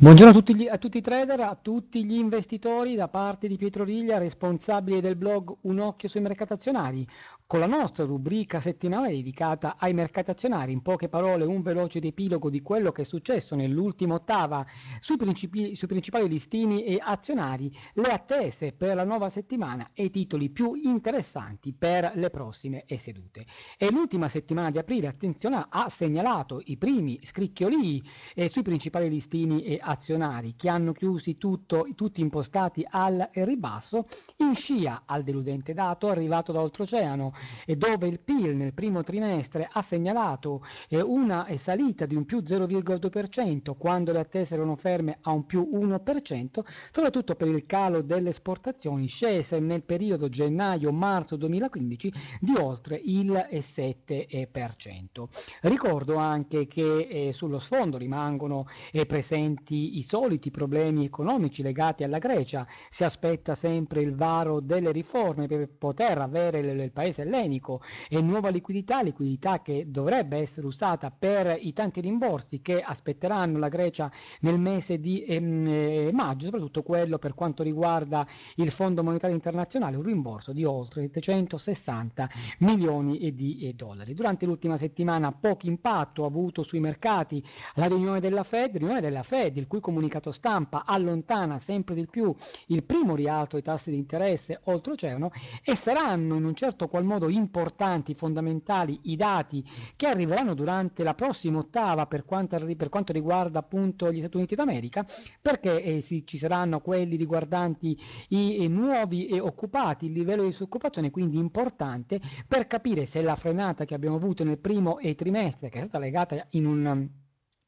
Buongiorno a tutti, gli, a tutti, i trader, a tutti gli investitori da parte di Pietro Riglia, responsabile del blog Un occhio sui mercati azionari, con la nostra rubrica settimanale dedicata ai mercati azionari. In poche parole, un veloce riepilogo di quello che è successo nell'ultima ottava sui, sui principali listini e azionari, le attese per la nuova settimana e i titoli più interessanti per le prossime sedute. E l'ultima settimana di aprile, attenzione, ha segnalato i primi scricchioli eh, sui principali listini e azionari azionari che hanno chiusi tutto, tutti impostati al ribasso, in scia al deludente dato arrivato da oltreoceano e dove il PIL nel primo trimestre ha segnalato eh, una eh, salita di un più 0,2% quando le attese erano ferme a un più 1%, soprattutto per il calo delle esportazioni scese nel periodo gennaio-marzo 2015 di oltre il 7%. Eh, Ricordo anche che eh, sullo sfondo rimangono eh, presenti i, soliti problemi economici legati alla Grecia, si aspetta sempre il varo delle riforme per poter avere l- il paese ellenico e nuova liquidità, liquidità che dovrebbe essere usata per i tanti rimborsi che aspetteranno la Grecia nel mese di ehm, eh, maggio, soprattutto quello per quanto riguarda il Fondo Monetario Internazionale, un rimborso di oltre 760 milioni di dollari. Durante l'ultima settimana poco impatto ha avuto sui mercati la riunione della Fed, riunione della Fed il cui comunicato stampa allontana sempre di più il primo rialzo dei tassi di interesse oltreoceano e saranno in un certo qual modo importanti, fondamentali i dati che arriveranno durante la prossima ottava per quanto, per quanto riguarda appunto gli Stati Uniti d'America, perché eh, si, ci saranno quelli riguardanti i, i eh, nuovi eh, occupati, il livello di disoccupazione, quindi importante per capire se la frenata che abbiamo avuto nel primo trimestre, che è stata legata in un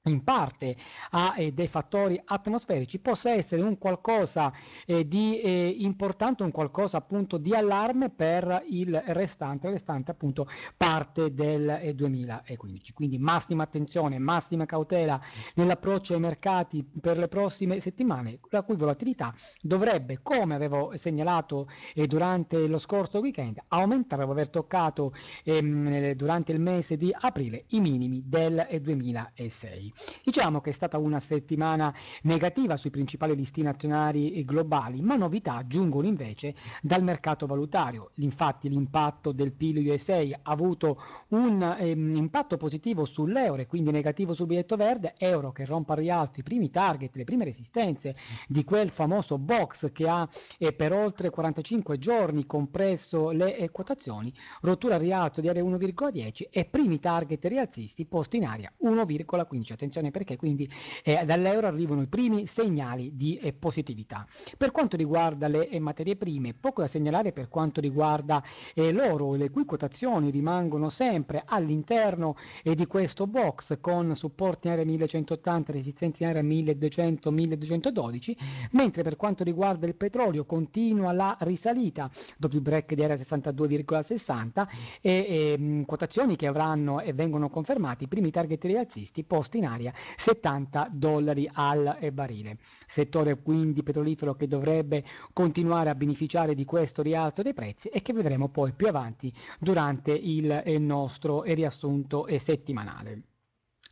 in parte a eh, dei fattori atmosferici possa essere un qualcosa eh, di eh, importante, un qualcosa appunto di allarme per il restante, restante appunto parte del 2015. Eh, Quindi massima attenzione, massima cautela nell'approccio ai mercati per le prossime settimane, la cui volatilità dovrebbe, come avevo segnalato eh, durante lo scorso weekend, aumentare dopo aver toccato ehm, durante il mese di aprile i minimi del 2006. Eh, Diciamo che è stata una settimana negativa sui principali listini azionari globali, ma novità giungono invece dal mercato valutario. Infatti l'impatto del PIL USA ha avuto un ehm, impatto positivo sull'euro e quindi negativo sul biglietto verde, euro che rompa rialzo i primi target, le prime resistenze di quel famoso box che ha eh, per oltre 45 giorni compresso le eh, quotazioni, rottura rialzo di area 1,10 e primi target rialzisti posti in area 1,15 attenzione perché quindi eh, dall'euro arrivano i primi segnali di eh, positività. Per quanto riguarda le eh, materie prime, poco da segnalare per quanto riguarda eh, l'oro, le cui quotazioni rimangono sempre all'interno eh, di questo box con supporti in area 1180, resistenze in area 1200, 1212, mentre per quanto riguarda il petrolio continua la risalita dopo il break di area 62,60 e, e ehm, mh, quotazioni che avranno e vengono confermati i primi target rialzisti posti in straordinaria, 70 dollari al barile. Settore quindi petrolifero che dovrebbe continuare a beneficiare di questo rialzo dei prezzi e che vedremo poi più avanti durante il eh, nostro eh, riassunto eh, settimanale.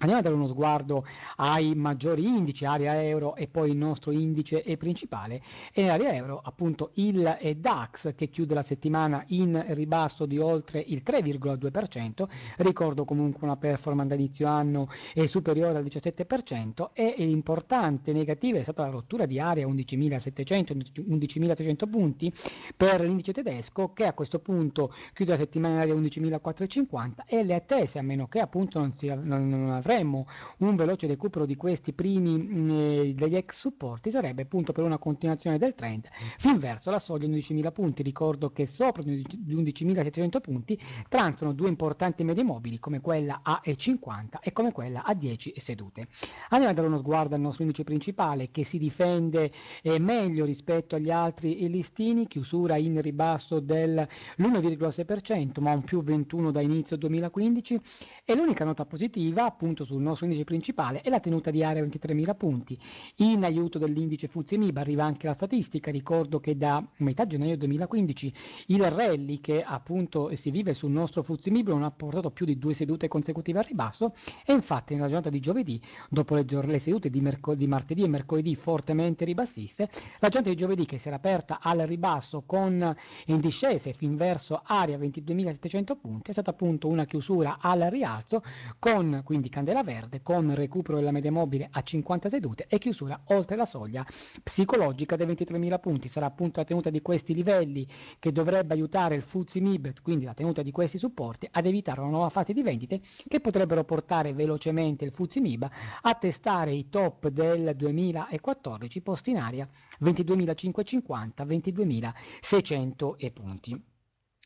Andiamo a dare uno sguardo ai maggiori indici, area euro e poi il nostro indice principale. E nell'area euro appunto il DAX che chiude la settimana in ribasso di oltre il 3,2%, ricordo comunque una performance ad inizio anno superiore al 17% e l'importante negativa è stata la rottura di area 11.700, 11.600 punti per l'indice tedesco che a questo punto chiude la settimana in area 11.450 e le attese a meno che appunto non, sia, non, non avremmo un veloce recupero di questi primi mm, eh, degli ex supporti sarebbe appunto per una continuazione del trend fin verso la soglia di 11.000 punti ricordo che sopra gli 11.700 punti transano due importanti medie mobili come quella a e 50 e come quella a 10 sedute andiamo a dare uno sguardo al nostro indice principale che si difende eh, meglio rispetto agli altri listini chiusura in ribasso dell'1,6% ma un più 21 da inizio 2015 e l'unica nota positiva appunto appunto sul nostro indice principale è la tenuta di area 23.000 punti. In aiuto dell'indice Fuzzi MIB arriva anche la statistica, ricordo che da metà gennaio 2015 il rally che appunto si vive sul nostro Fuzzi MIB non ha portato più di due sedute consecutive al ribasso e infatti nella giornata di giovedì, dopo le, gior- le sedute di, mercol- di, martedì e mercoledì fortemente ribassiste, la giornata di giovedì che si era aperta al ribasso con in discese fin verso area 22.700 punti è stata appunto una chiusura al rialzo con quindi candela candela verde con recupero della media mobile a 50 sedute e chiusura oltre la soglia psicologica dei 23.000 punti. Sarà appunto la tenuta di questi livelli che dovrebbe aiutare il FTSE Mibret, quindi la tenuta di questi supporti, ad evitare una nuova fase di vendite che potrebbero portare velocemente il FTSE MIB a testare i top del 2014 posti in aria 22.550, 22.600 punti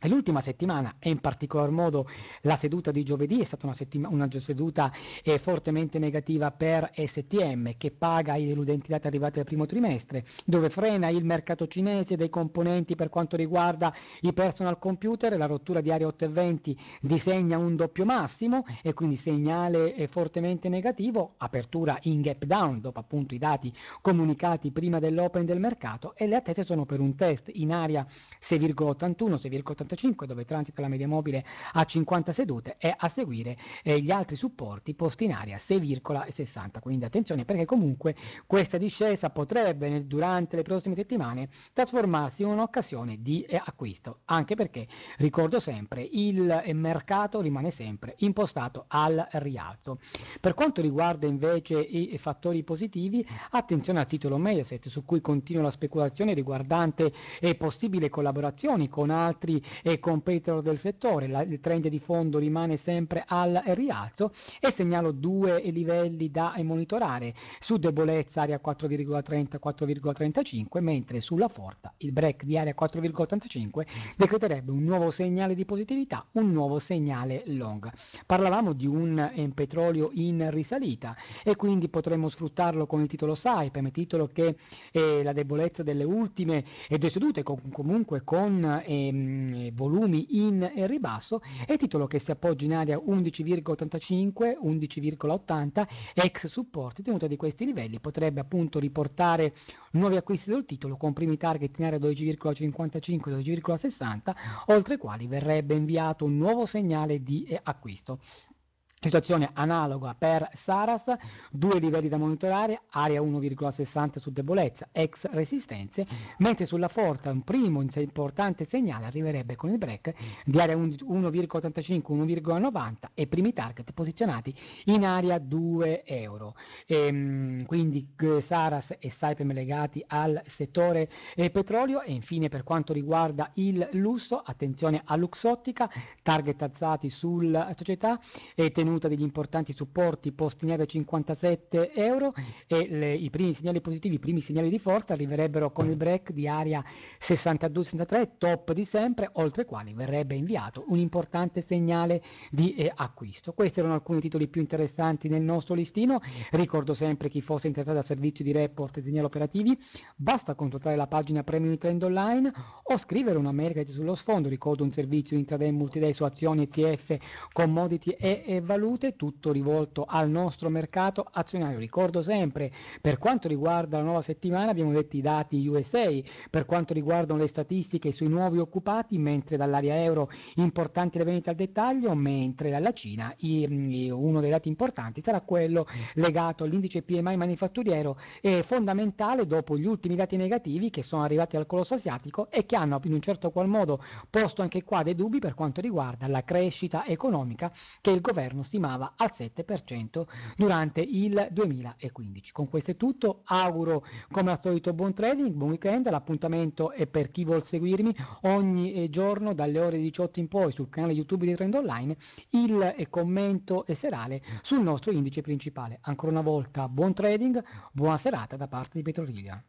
l'ultima settimana, e in particolar modo la seduta di giovedì, è stata una, settima, una seduta eh, fortemente negativa per STM, che paga i deludenti dati arrivati al primo trimestre, dove frena il mercato cinese dei componenti per quanto riguarda i personal computer, la rottura di area 820 disegna un doppio massimo e quindi segnale eh, fortemente negativo, apertura in gap down dopo appunto i dati comunicati prima dell'open del mercato e le attese sono per un test in area 6,81, 6,82 45 dove transita la media mobile a 50 sedute e a seguire eh, gli altri supporti posti in aria 6,60. Quindi attenzione perché comunque questa discesa potrebbe nel, durante le prossime settimane trasformarsi in un'occasione di eh, acquisto, anche perché ricordo sempre il eh, mercato rimane sempre impostato al rialzo. Per quanto riguarda invece i fattori positivi, attenzione al titolo Mediaset su cui continua la speculazione riguardante eh, possibili collaborazioni con altri e competitor del settore, La, il trend di fondo rimane sempre al rialzo e segnalo due livelli da monitorare, su debolezza area 4,30-4,35, mentre sulla forza il break di area 4,85 decreterebbe un nuovo segnale di positività, un nuovo segnale long. Parlavamo di un eh, petrolio in risalita e quindi potremmo sfruttarlo con il titolo Saipem, titolo che eh, la debolezza delle ultime e eh, due sedute, comunque con ehm, volumi in e ribasso e titolo che si appoggia in area 11,85, 11,80 ex supporti tenuta di questi livelli potrebbe appunto riportare nuovi acquisti del titolo con primi target in area 12,55, 12,60 oltre ai quali verrebbe inviato un nuovo segnale di eh, acquisto. Situazione analoga per Saras, due livelli da monitorare, area 1,60 su debolezza, ex resistenze, mentre sulla Forza un primo importante segnale arriverebbe con il break di area 1,85-1,90 e primi target posizionati in area 2 euro. E, ehm, quindi Saras e Saipem legati al settore eh, petrolio e infine per quanto riguarda il lusso, attenzione a Luxottica, target alzati sulla società e tenuti tenuta degli importanti supporti postinati a 57 euro e le, i primi segnali positivi, i primi segnali di forza arriverebbero con il break di area 62-63, top di sempre, oltre i quali verrebbe inviato un importante segnale di eh, acquisto. Questi erano alcuni titoli più interessanti nel nostro listino, ricordo sempre chi fosse interessato al servizio di report e segnali operativi, basta controllare la pagina premium trend online o scrivere una America sullo sfondo, ricordo un servizio intraday multiday su azioni, ETF, commodity e, e valori salute, tutto rivolto al nostro mercato azionario. Ricordo sempre, per quanto riguarda la nuova settimana abbiamo detto i dati USA, per quanto riguardano le statistiche sui nuovi occupati, mentre dall'area euro importanti le vendite al dettaglio, mentre dalla Cina i, mm, uno dei dati importanti sarà quello legato all'indice PMI manifatturiero e fondamentale dopo gli ultimi dati negativi che sono arrivati al colosso asiatico e che hanno in un certo qual modo posto anche qua dei dubbi per quanto riguarda la crescita economica che il governo sta stimava al 7% durante il 2015. Con questo è tutto, auguro come al solito buon trading, buon weekend, l'appuntamento è per chi vuol seguirmi ogni eh, giorno dalle ore 18 in poi sul canale YouTube di Trend Online il eh, commento serale sul nostro indice principale. Ancora una volta buon trading, buona serata da parte di Petrovilia.